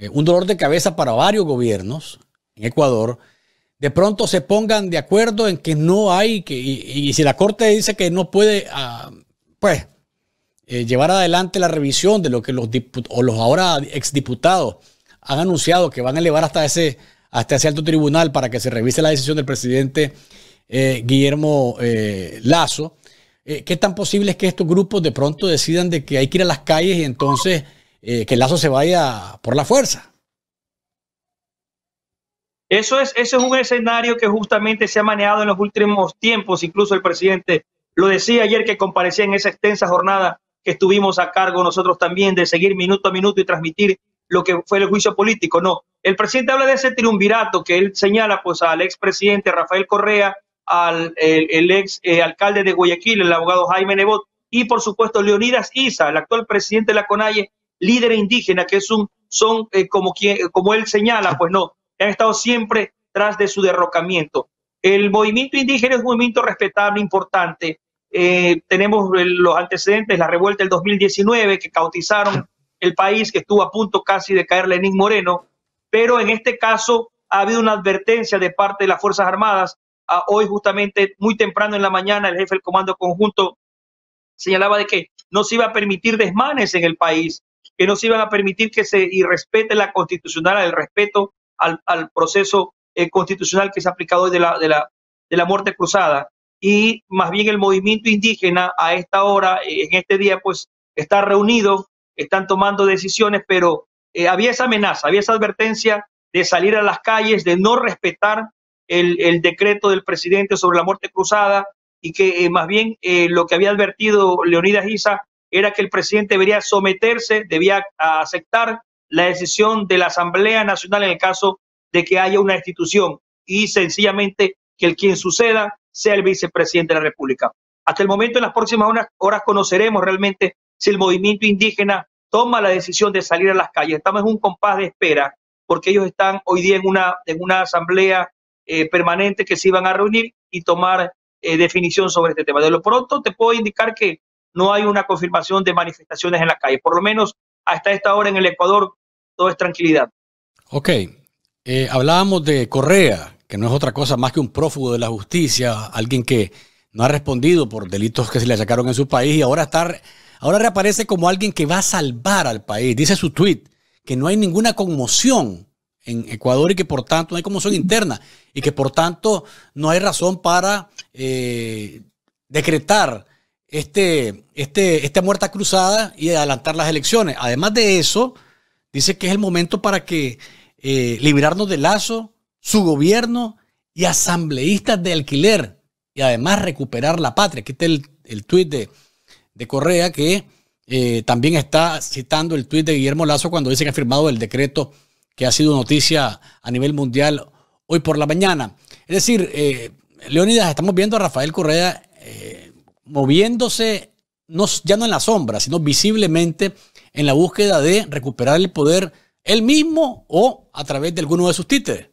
eh, un dolor de cabeza para varios gobiernos en Ecuador, de pronto se pongan de acuerdo en que no hay, que, y, si la Corte dice que no puede, ah, pues, eh, llevar adelante la revisión de lo que los, o los ahora exdiputados han anunciado que van a elevar hasta ese, hasta ese alto tribunal para que se revise la decisión del presidente eh, Guillermo Lazo, ¿qué tan posible es que estos grupos de pronto decidan de que hay que ir a las calles y entonces... Eh, que el Lazo se vaya por la fuerza. Eso es, eso es un escenario que justamente se ha manejado en los últimos tiempos. Incluso el presidente lo decía ayer que comparecía en esa extensa jornada que estuvimos a cargo nosotros también de seguir minuto a minuto y transmitir lo que fue el juicio político. No, el presidente habla de ese triunvirato que él señala pues al expresidente Rafael Correa, al el, ex eh, alcalde de Guayaquil, el abogado Jaime Nebot, y por supuesto Leonidas Isa, el actual presidente de la CONAIE, líderes indígenas que son, son eh, como, quien, como él señala, pues no, han estado siempre tras de su derrocamiento. El movimiento indígena es un movimiento respetable, importante. Eh, tenemos eh, los antecedentes, la revuelta del 2019, que cautizaron el país, que estuvo a punto casi de caer Lenín Moreno, pero en este caso ha habido una advertencia de parte de las Fuerzas Armadas. Ah, hoy justamente, muy temprano en la mañana, el jefe del Comando Conjunto señalaba de que no se iba a permitir desmanes en el país, que no se iban a permitir que se y respete la constitucional, el respeto al, proceso eh, constitucional que se ha aplicado hoy de la, de, la, de la muerte cruzada. Y más bien el movimiento indígena a esta hora, en este día, pues está reunido, están tomando decisiones, pero eh, había esa amenaza, había esa advertencia de salir a las calles, de no respetar el, decreto del presidente sobre la muerte cruzada y que eh, más bien lo que había advertido Leonidas Isa era que el presidente debería someterse, debía aceptar la decisión de la Asamblea Nacional en el caso de que haya una institución y sencillamente que el quien suceda sea el vicepresidente de la República. Hasta el momento, en las próximas horas, conoceremos realmente si el movimiento indígena toma la decisión de salir a las calles. Estamos en un compás de espera porque ellos están hoy día en una, en una asamblea eh, permanente que se iban a reunir y tomar eh, definición sobre este tema. De lo pronto, te puedo indicar que no hay una confirmación de manifestaciones en la calle. Por lo menos hasta esta hora en el Ecuador todo es tranquilidad. Ok, eh, hablábamos de Correa, que no es otra cosa más que un prófugo de la justicia, alguien que no ha respondido por delitos que se le sacaron en su país y ahora, está, ahora reaparece como alguien que va a salvar al país. Dice su tweet que no hay ninguna conmoción en Ecuador y que por tanto no hay conmoción interna y que por tanto no hay razón para eh, decretar este, este, esta muerta cruzada y adelantar las elecciones. Además de eso, dice que es el momento para que eh, de Lazo, su gobierno y asambleístas de alquiler y además recuperar la patria. Aquí está el, el tuit de, de, Correa que eh, también está citando el tuit de Guillermo Lazo cuando dice que ha firmado el decreto que ha sido noticia a nivel mundial hoy por la mañana. Es decir, eh, Leonidas estamos viendo a Rafael Correa eh, moviéndose no, ya no en la sombra, sino visiblemente en la búsqueda de recuperar el poder él mismo o a través de alguno de sus títeres.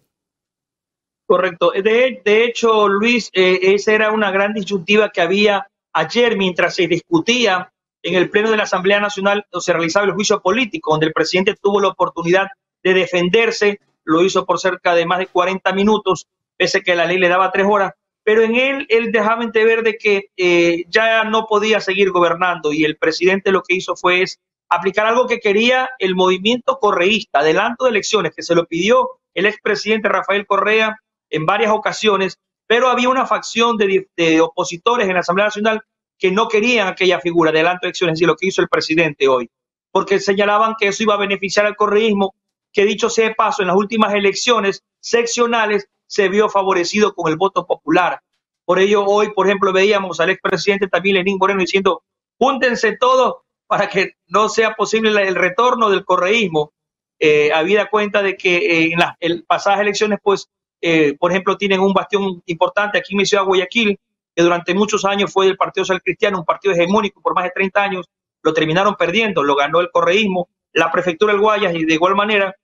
Correcto. De, hecho, Luis, eh, esa era una gran disyuntiva que había ayer mientras se discutía en el Pleno de la Asamblea Nacional, donde se realizaba el juicio político, donde el presidente tuvo la oportunidad de defenderse, lo hizo por cerca de más de 40 minutos, pese a que la ley le daba tres horas, pero en él él dejaba entrever de que eh, ya no podía seguir gobernando y el presidente lo que hizo fue es aplicar algo que quería el movimiento correísta, adelanto de elecciones, que se lo pidió el expresidente Rafael Correa en varias ocasiones, pero había una facción de, de opositores en la Asamblea Nacional que no querían aquella figura, adelanto de elecciones, y lo que hizo el presidente hoy, porque señalaban que eso iba a beneficiar al correísmo, que dicho sea de paso, en las últimas elecciones seccionales se vio favorecido con el voto popular. Por ello, hoy, por ejemplo, veíamos al expresidente también Lenín Moreno diciendo, júntense todos para que no sea posible el retorno del correísmo, eh, habida cuenta de que eh, en las pasadas elecciones, pues, eh, por ejemplo, tienen un bastión importante aquí en mi ciudad, Guayaquil, que durante muchos años fue del Partido Social Cristiano, un partido hegemónico por más de 30 años, lo terminaron perdiendo, lo ganó el correísmo, la prefectura del Guayas y de igual manera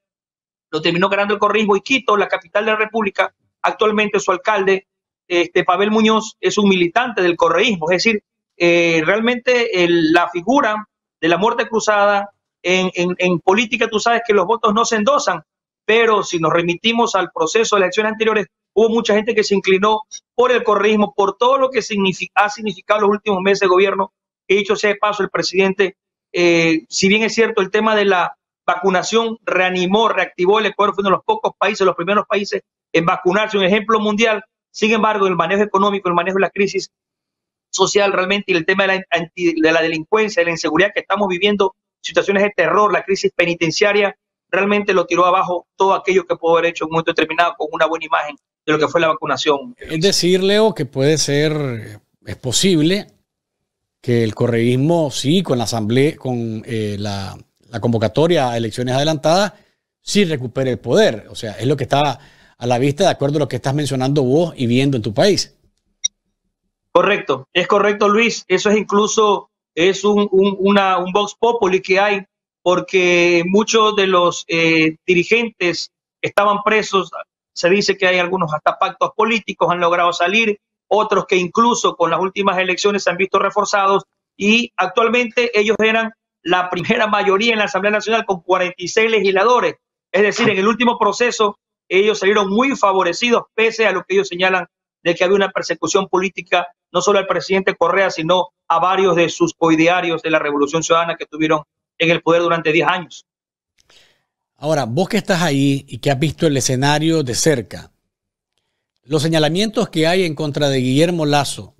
lo terminó ganando el corrismo y Quito, la capital de la República. Actualmente su alcalde, este, Pavel Muñoz, es un militante del correísmo. Es decir, eh, realmente la figura de la muerte cruzada en, política, tú sabes que los votos no se endosan, pero si nos remitimos al proceso de elecciones anteriores, hubo mucha gente que se inclinó por el correísmo, por todo lo que ha significado los últimos meses de gobierno. He dicho sea de paso, el presidente, eh, si bien es cierto el tema de la vacunación reanimó, reactivó el Ecuador, fue uno de los pocos países, los primeros países en vacunarse, un ejemplo mundial. Sin embargo, el manejo económico, el manejo de la crisis social realmente y el tema de la, delincuencia, de la inseguridad que estamos viviendo, situaciones de terror, la crisis penitenciaria, realmente lo tiró abajo todo aquello que pudo haber hecho en un momento determinado con una buena imagen de lo que fue la vacunación. Es decir, Leo, que puede ser, eh, es posible que el correísmo, sí, con la asamblea, con eh, la la convocatoria a elecciones adelantadas, si recupere el poder. O sea, es lo que está a la vista de acuerdo a lo que estás mencionando vos y viendo en tu país. Correcto, es correcto Luis, eso es incluso, es un, un, un vox populi que hay, porque muchos de los eh, dirigentes estaban presos, se dice que hay algunos hasta pactos políticos, han logrado salir, otros que incluso con las últimas elecciones se han visto reforzados y actualmente ellos eran la primera mayoría en la Asamblea Nacional con 46 legisladores. Es decir, en el último proceso ellos salieron muy favorecidos, pese a lo que ellos señalan de que había una persecución política, no solo al presidente Correa, sino a varios de sus coidiarios de la Revolución Ciudadana que estuvieron en el poder durante 10 años. Ahora, vos que estás ahí y que has visto el escenario de cerca, los señalamientos que hay en contra de Guillermo Lazo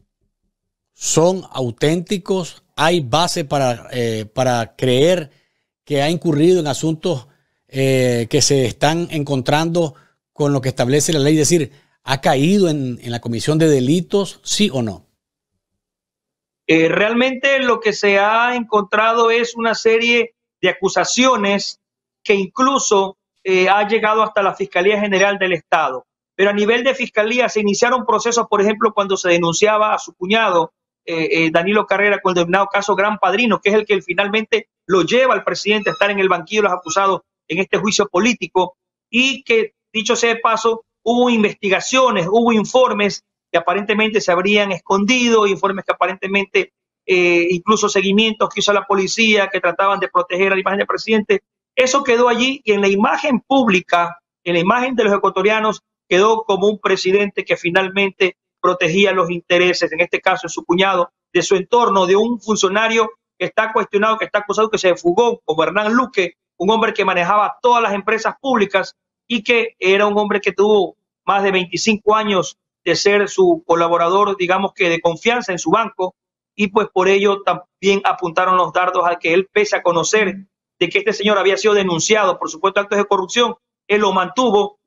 son auténticos, hay base para, eh, para creer que ha incurrido en asuntos eh, que se están encontrando con lo que establece la ley, es decir, ¿ha caído en, la comisión de delitos, sí o no? Eh, realmente lo que se ha encontrado es una serie de acusaciones que incluso ha llegado hasta la Fiscalía General del Estado. Pero a nivel de Fiscalía se iniciaron procesos, por ejemplo, cuando se denunciaba a su cuñado eh, eh, Danilo Carrera con el denominado caso Gran Padrino, que es el que finalmente lo lleva al presidente a estar en el banquillo de los acusados en este juicio político y que, dicho sea de paso, hubo investigaciones, hubo informes que aparentemente se habrían escondido, informes que aparentemente eh, incluso seguimientos que hizo la policía que trataban de proteger a la imagen del presidente. Eso quedó allí y en la imagen pública, en la imagen de los ecuatorianos, quedó como un presidente que finalmente protegía los intereses, en este caso de su cuñado, de su entorno, de un funcionario que está cuestionado, que está acusado, que se fugó, como Hernán Luque, un hombre que manejaba todas las empresas públicas y que era un hombre que tuvo más de 25 años de ser su colaborador, digamos que de confianza en su banco, y pues por ello también apuntaron los dardos a que él, pese a conocer de que este señor había sido denunciado por supuesto actos de corrupción, él lo mantuvo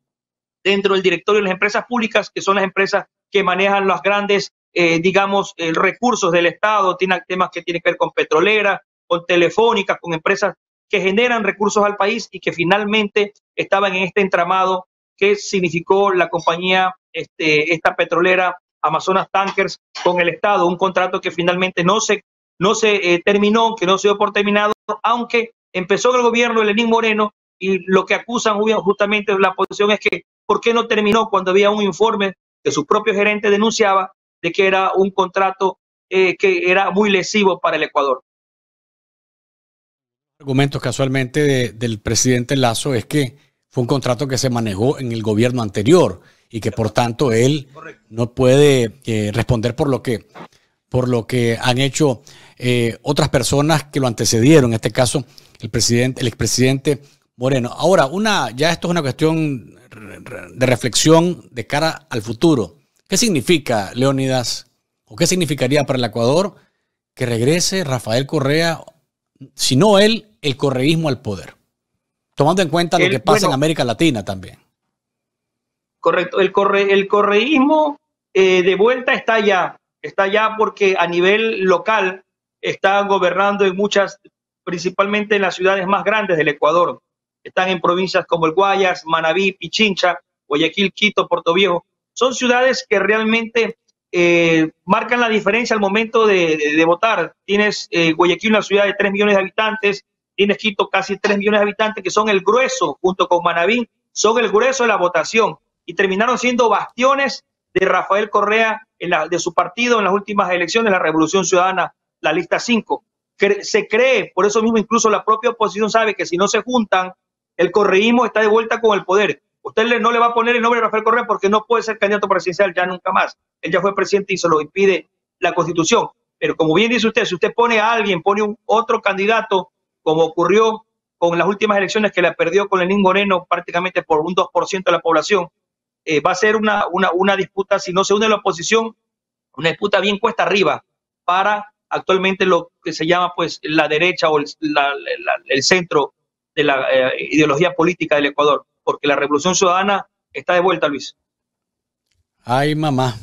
dentro del directorio de las empresas públicas, que son las empresas que manejan los grandes, eh, digamos, eh, recursos del Estado, tiene temas que tienen que ver con petroleras, con telefónicas, con empresas que generan recursos al país y que finalmente estaban en este entramado que significó la compañía, este, esta petrolera Amazonas Tankers con el Estado, un contrato que finalmente no se, no se eh, terminó, que no se dio por terminado, aunque empezó el gobierno de Lenín Moreno y lo que acusan justamente la posición es que ¿por qué no terminó cuando había un informe que su propio gerente denunciaba de que era un contrato eh, que era muy lesivo para el Ecuador. Argumentos casualmente del presidente Lazo es que fue un contrato que se manejó en el gobierno anterior y que por tanto él no puede eh, responder por lo que por lo que han hecho eh, otras personas que lo antecedieron, en este caso el presidente, el expresidente Moreno. Ahora, una, ya esto es una cuestión de reflexión de cara al futuro. ¿Qué significa, Leónidas, o qué significaría para el Ecuador que regrese Rafael Correa, si no él, el correísmo al poder? Tomando en cuenta lo que pasa en América Latina también. Correcto, el, corre, el correísmo eh, de vuelta está ya, está ya porque a nivel local está gobernando en muchas, principalmente en las ciudades más grandes del Ecuador están en provincias como el Guayas, Manabí, Pichincha, Guayaquil, Quito, Viejo. Son ciudades que realmente eh, marcan la diferencia al momento de, votar. Tienes eh, Guayaquil, una ciudad de 3 millones de habitantes, tienes Quito casi 3 millones de habitantes, que son el grueso, junto con Manabí, son el grueso de la votación y terminaron siendo bastiones de Rafael Correa en la, de su partido en las últimas elecciones, la Revolución Ciudadana, la lista 5. se cree, por eso mismo incluso la propia oposición sabe que si no se juntan el correísmo está de vuelta con el poder. Usted no le va a poner el nombre de Rafael Correa porque no puede ser candidato presidencial ya nunca más. Él ya fue presidente y se lo impide la constitución. Pero como bien dice usted, si usted pone a alguien, pone un otro candidato, como ocurrió con las últimas elecciones que la perdió con Lenín Moreno prácticamente por un 2% de la población, eh, va a ser una, disputa, si no se une la oposición, una disputa bien cuesta arriba para actualmente lo que se llama pues la derecha o el centro de la eh, ideología política del Ecuador, porque la revolución ciudadana está de vuelta, Luis. Ay, mamá.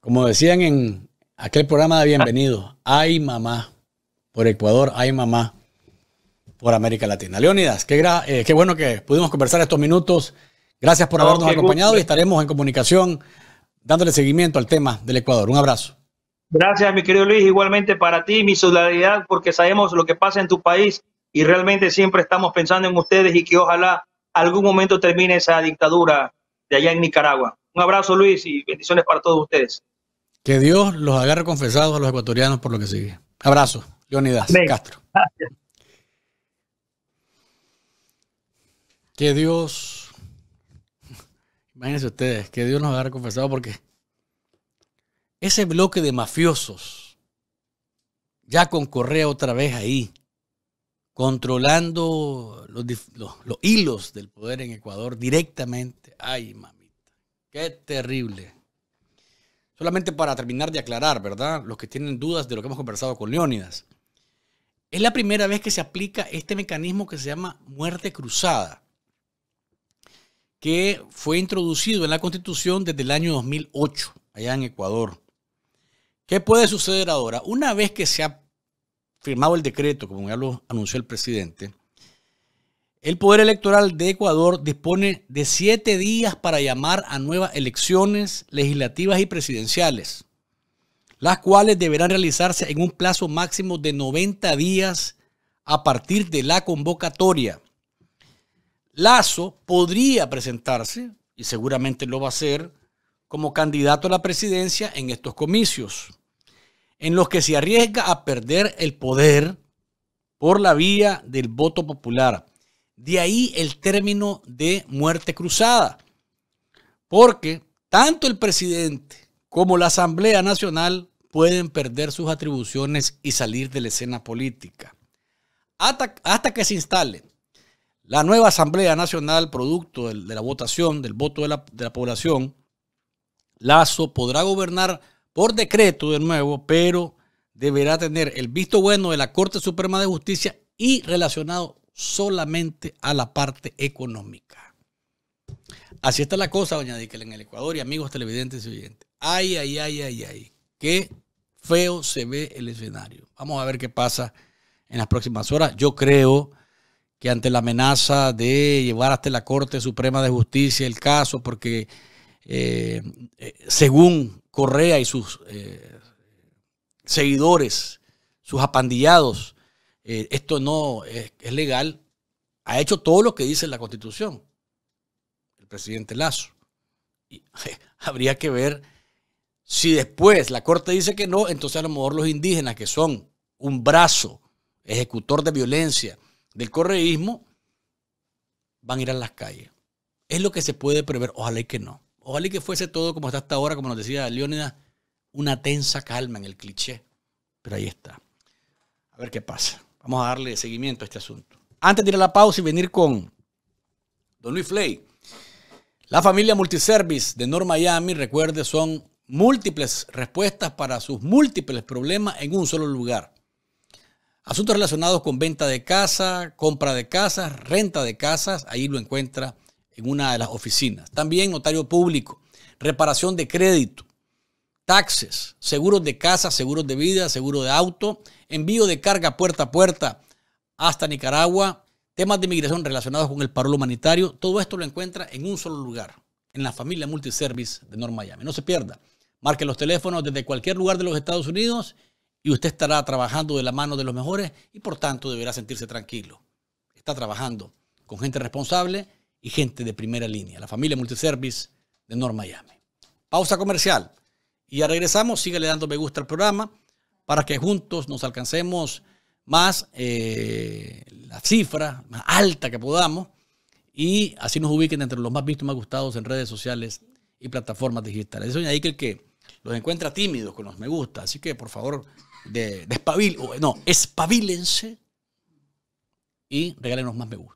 Como decían en aquel programa de bienvenido, ay, mamá. Por Ecuador, ay, mamá. Por América Latina. Leonidas qué, eh, bueno que pudimos conversar estos minutos. Gracias por habernos acompañado y estaremos en comunicación dándole seguimiento al tema del Ecuador. Un abrazo. Gracias, mi querido Luis. Igualmente para ti, mi solidaridad, porque sabemos lo que pasa en tu país y realmente siempre estamos pensando en ustedes y que ojalá algún momento termine esa dictadura de allá en Nicaragua. Un abrazo Luis y bendiciones para todos ustedes. Que Dios los haga confesados a los ecuatorianos por lo que sigue. Abrazo, Leonidas Castro. Gracias. Que Dios, imagínense ustedes, que Dios nos haga confesados porque ese bloque de mafiosos, ya con otra vez ahí, controlando los, hilos del poder en Ecuador directamente. Ay, mamita, qué terrible. Solamente para terminar de aclarar, ¿verdad? Los que tienen dudas de lo que hemos conversado con Leónidas. Es la primera vez que se aplica este mecanismo que se llama muerte cruzada, que fue introducido en la Constitución desde el año 2008, allá en Ecuador. ¿Qué puede suceder ahora? Una vez que se ha firmado el decreto, como ya lo anunció el presidente, el Poder Electoral de Ecuador dispone de siete días para llamar a nuevas elecciones legislativas y presidenciales, las cuales deberán realizarse en un plazo máximo de 90 días a partir de la convocatoria. Lazo podría presentarse, y seguramente lo va a hacer, como candidato a la presidencia en estos comicios en los que se arriesga a perder el poder por la vía del voto popular. De ahí el término de muerte cruzada, porque tanto el presidente como la Asamblea Nacional pueden perder sus atribuciones y salir de la escena política. Hasta, que se instale la nueva Asamblea Nacional, producto de, la votación, del voto de la población, Lazo podrá gobernar por decreto de nuevo, pero deberá tener el visto bueno de la Corte Suprema de Justicia y relacionado solamente a la parte económica. Así está la cosa, doña Díquel, en el Ecuador y amigos televidentes y oyentes. Ay, ay, ay, ay, ay. Qué feo se ve el escenario. Vamos a ver qué pasa en las próximas horas. Yo creo que ante la amenaza de llevar hasta la Corte Suprema de Justicia el caso, porque eh, eh, según Correa y sus eh, seguidores, sus apandillados, esto no es, legal, ha hecho todo lo que dice la Constitución, el presidente Lazo. habría que ver si después la Corte dice que no, entonces a lo mejor los indígenas, que son un brazo ejecutor de violencia del correísmo, van a ir a las calles. Es lo que se puede prever, ojalá y que no. Ojalá que fuese todo como está hasta ahora, como nos decía Leónida, una tensa calma en el cliché. Pero ahí está. A ver qué pasa. Vamos a darle seguimiento a este asunto. Antes de ir a la pausa y venir con Don Luis Flay. La familia Multiservice de North Miami, recuerde, son múltiples respuestas para sus múltiples problemas en un solo lugar. Asuntos relacionados con venta de casa, compra de casas, renta de casas, ahí lo encuentra en una de las oficinas. También notario público, reparación de crédito, taxes, seguros de casa, seguros de vida, seguro de auto, envío de carga puerta a puerta hasta Nicaragua, temas de migración relacionados con el paro humanitario. Todo esto lo encuentra en un solo lugar, en la familia Multiservice de North Miami. No se pierda. Marque los teléfonos desde cualquier lugar de los Estados Unidos y usted estará trabajando de la mano de los mejores y por tanto deberá sentirse tranquilo. Está trabajando con gente responsable y gente de primera línea, la familia Multiservice de North Miami. Pausa comercial y ya regresamos. Sígale dando me gusta al programa para que juntos nos alcancemos más eh, la cifra más alta que podamos y así nos ubiquen entre los más vistos y más gustados en redes sociales y plataformas digitales. Eso es ahí que el que los encuentra tímidos con los me gusta. Así que por favor, de, no, espabilense y regálenos más me gusta.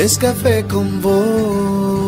es café con vos.